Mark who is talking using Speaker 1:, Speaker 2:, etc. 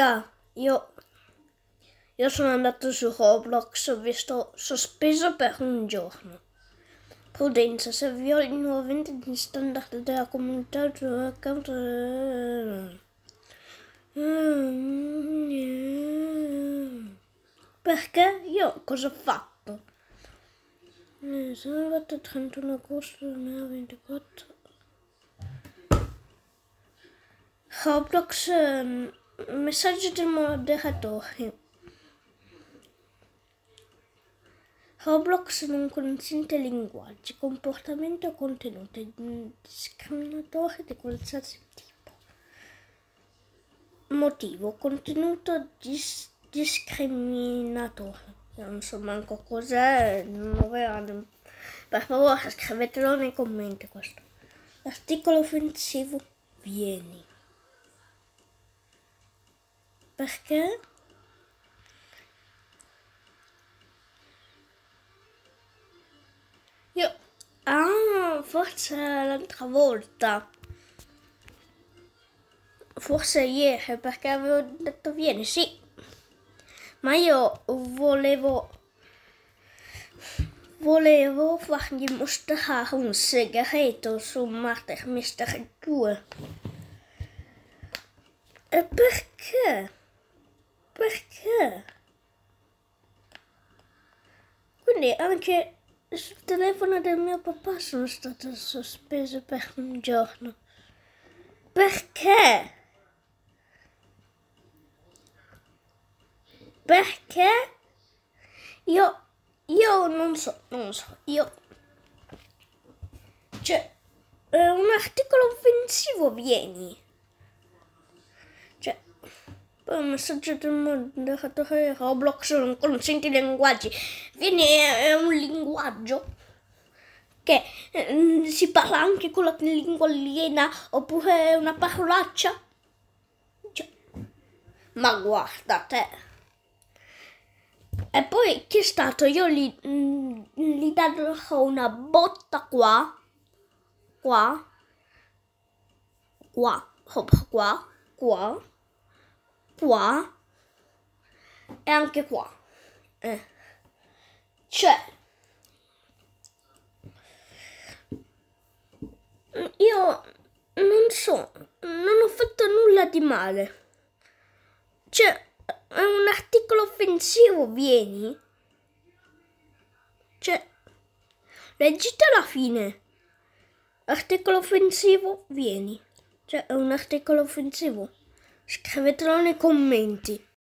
Speaker 1: Ja, io, io sono andato su Roblox, ho visto sospeso per un giorno. Prudenza, se ho i nuovo gli standard della comunità il account... Perché? Io cosa ho fatto? Sono andato il 31 agosto 2024. Roblox... Messaggio del moderatore. Roblox non consente linguaggi, comportamento o contenuto discriminatore di qualsiasi tipo. Motivo, contenuto dis- discriminatore. Io non so manco cos'è, non lo vedo. Per favore scrivetelo nei commenti questo. Articolo offensivo, vieni perché io ah forse l'altra volta forse ieri perché avevo detto vieni sì ma io volevo volevo fargli mostrare un segreto su Murder Mister 2 e perché? Perché? Quindi anche sul telefono del mio papà sono stato sospeso per un giorno. Perché? Perché? Io, io non so, non so, io... Cioè, eh, un articolo offensivo, vieni poi un messaggio del mondo fatto che Roblox non consente i linguaggi. Viene è un linguaggio che eh, si parla anche con la lingua aliena oppure una parolaccia. Cioè, ma guarda te. E poi chi è stato? Io gli, mm, gli darò una botta qua, qua, qua, qua, qua. qua qua e anche qua. Eh. Cioè, io non so, non ho fatto nulla di male. Cioè, è un articolo offensivo, vieni. Cioè, leggete la fine. Articolo offensivo, vieni. Cioè, è un articolo offensivo scrivetelo nei commenti.